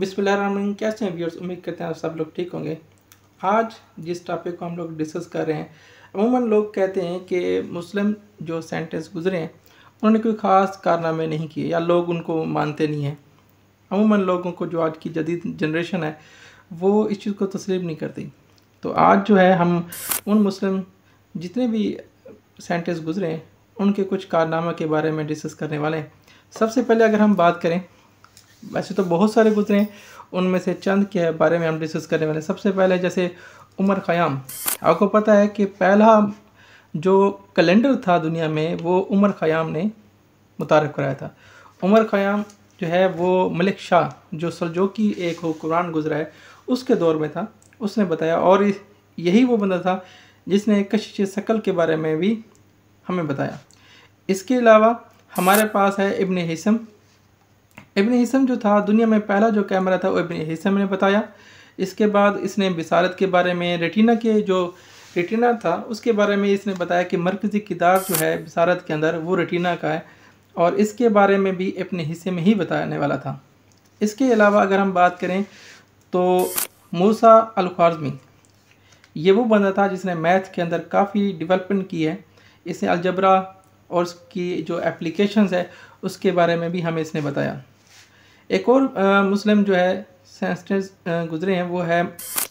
बिस्मिल्लाम कैसे हैं व्यूअर्स उम्मीद करते हैं आप सब लोग ठीक होंगे आज जिस टॉपिक को हम लोग डिस्कस कर रहे हैं अमूमन लोग कहते हैं कि मुस्लिम जो सेंटेंस गुजरे हैं उन्होंने कोई ख़ास कारनामे नहीं किए या लोग उनको मानते नहीं हैं अमूमन लोगों को जो आज की जदीद जनरेशन है वो इस चीज़ को तस्लीम नहीं करती तो आज जो है हम उन मुस्लिम जितने भी सेंटेंस गुजरे हैं उनके कुछ कारनामों के बारे में डिस्कस करने वाले हैं सबसे पहले अगर हम बात करें वैसे तो बहुत सारे गुजरे हैं उनमें से चंद के बारे में हम डिस्कस करने वाले सबसे पहले जैसे उमर ख़याम आपको पता है कि पहला जो कैलेंडर था दुनिया में वो उमर ख़याम ने मुतारफ़ कराया था उमर ख़याम जो है वो मलिक शाह जो की एक कुरान गुजरा है उसके दौर में था उसने बताया और यही वो बंदा था जिसने कशिश शकल के बारे में भी हमें बताया इसके अलावा हमारे पास है इबन हिसम इबन हिसम जो था दुनिया में पहला जो कैमरा था वो इबन हिसम ने बताया इसके बाद इसने बिसारत के बारे में रेटिना के जो रेटिना था उसके बारे में इसने बताया कि मरकज़ी किताब जो है बिसारत के अंदर वो रेटिना का है और इसके बारे में भी अपने हिस्से में ही बताने वाला था इसके अलावा अगर हम बात करें तो मूसा अलखारजमी ये वो बंदा था जिसने मैथ के अंदर काफ़ी डिवेलपमेंट की है इसने अलजबरा और उसकी जो एप्लीकेशंस है उसके बारे में भी हमें इसने बताया एक और मुस्लिम जो है सेंसटेंस गुजरे हैं वो है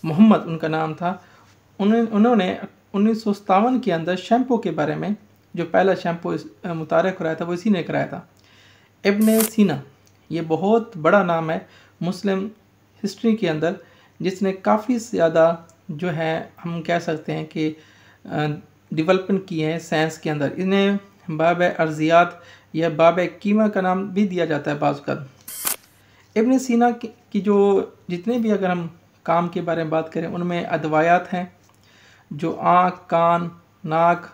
मोहम्मद उनका नाम था उन उन्होंने उन्नीस सौ सतावन के अंदर शैम्पू के बारे में जो पहला शैम्पू मुतार कराया था वो इसी ने कराया था इबन सीना ये बहुत बड़ा नाम है मुस्लिम हिस्ट्री के अंदर जिसने काफ़ी ज़्यादा जो है हम कह सकते हैं कि डेवलपमेंट किए हैं साइंस के अंदर इन्हें बाब अर्जियात या बाब कीमा का नाम भी दिया जाता है बाज़ इबन सीना की जो जितने भी अगर हम काम के बारे में बात करें उनमें अदवायात हैं जो आँख कान नाक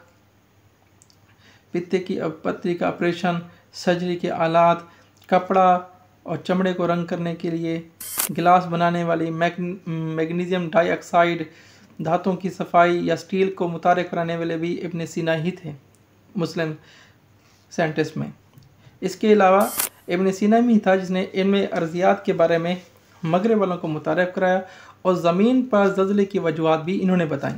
पिते की पत्ती का ऑपरेशन सर्जरी के आलात कपड़ा और चमड़े को रंग करने के लिए गिलास बनाने वाली मैग मैगनीजियम डाइऑक्साइड धातुओं की सफाई या स्टील को मुतार कराने वाले भी इबन सीना ही थे मुस्लिम साइंटिस्ट में इसके अलावा इबन सीना भी था जिसने इम अर्जियात के बारे में मगरब वालों को मुतारफ़ कराया और ज़मीन पर जज़ले की वजूहत भी इन्होंने बताई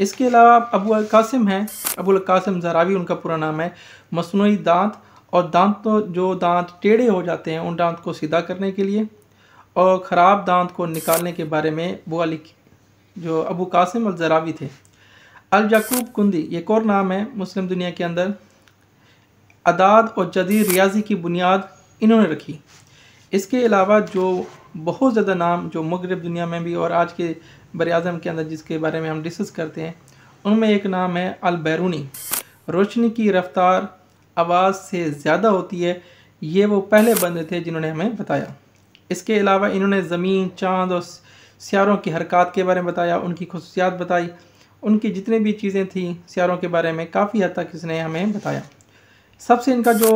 इसके अलावा अबू कासिम हैं अबुल कासिम जरावी उनका पूरा नाम है मसनू दांत और दांत तो जो दांत टेढ़े हो जाते हैं उन दांत को सीधा करने के लिए और ख़राब दांत को निकालने के बारे में बुआ अली जो अबू कासिम अल जरावी थे अल याकूब कुंदी एक और नाम है मुस्लिम दुनिया के अंदर अदाद और जदीद रियाजी की बुनियाद इन्होंने रखी इसके अलावा जो बहुत ज़्यादा नाम जो मगरब दुनिया में भी और आज के बर अज़म के अंदर जिसके बारे में हम डिस्कस करते हैं उनमें एक नाम है अलबैरूनी रोशनी की रफ्तार आवाज़ से ज़्यादा होती है ये वो पहले बंदे थे जिन्होंने हमें बताया इसके अलावा इन्होंने ज़मीन चाँद और स्यारों की हरकत के बारे में बताया उनकी खसूसियात बताई उनकी जितनी भी चीज़ें थी स्यारों के बारे में काफ़ी हद तक इसने हमें बताया सबसे इनका जो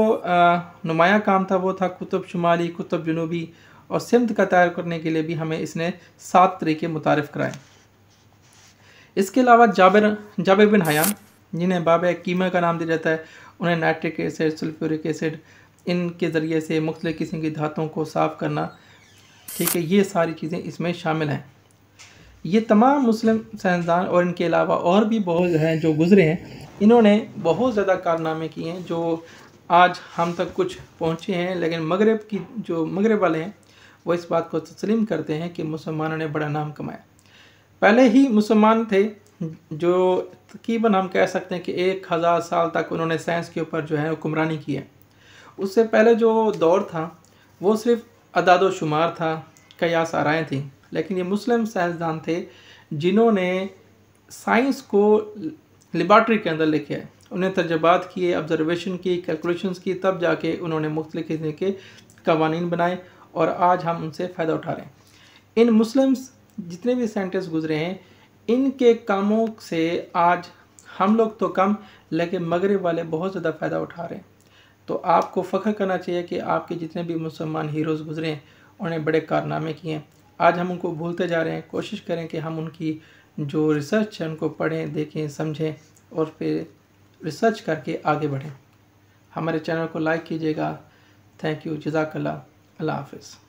नुमाया काम था वो था कुतुब शुमाली कुतुब जनूबी और सिमत का तैयार करने के लिए भी हमें इसने सात तरीके मुतारफ़ कराए इसके अलावा जाबर जाबिर बिन हयाम जिन्हें बाब कीमा का नाम दिया जाता है उन्हें नाइट्रिक एसिड सल्फ्यूरिक एसिड इनके ज़रिए से मुख्तु किस्म की धातुओं को साफ़ करना ठीक है ये सारी चीज़ें इसमें शामिल हैं ये तमाम मुस्लिम साइंसदान और इनके अलावा और भी बहुत हैं जो गुज़रे हैं इन्होंने बहुत ज़्यादा कारनामे किए हैं जो आज हम तक कुछ पहुँचे हैं लेकिन मगरब की जो मगरब वाले हैं वो इस बात को तस्लीम करते हैं कि मुसलमानों ने बड़ा नाम कमाया पहले ही मुसलमान थे जो तकरीबन हम कह सकते हैं कि एक हज़ार साल तक उन्होंने साइंस के ऊपर जो है हुक्मरानी की है उससे पहले जो दौर था वो सिर्फ अदाद शुमार था कयास आराएँ थी लेकिन ये मुस्लिम साइंसदान थे जिन्होंने साइंस को लेबार्ट्री के अंदर लिखे उन्हें तजर्बात किए ऑब्जर्वेशन की कैलकुलेशन की तब जाके उन्होंने मुख्तलि किस्म के कवानी बनाए और आज हम उनसे फ़ायदा उठा रहे हैं इन मुस्लिम्स जितने भी साइंटिस्ट गुजरे हैं इनके कामों से आज हम लोग तो कम लेकिन मगरब वाले बहुत ज़्यादा फ़ायदा उठा रहे हैं तो आपको फ़ख्र करना चाहिए कि आपके जितने भी मुसलमान हीरोज़ गुजरे हैं उन्होंने बड़े कारनामे किए हैं आज हम उनको भूलते जा रहे हैं कोशिश करें कि हम उनकी जो रिसर्च है उनको पढ़ें देखें समझें और फिर रिसर्च करके आगे बढ़ें हमारे चैनल को लाइक कीजिएगा थैंक यू जजाकल्ला अल्लाह हाफिज़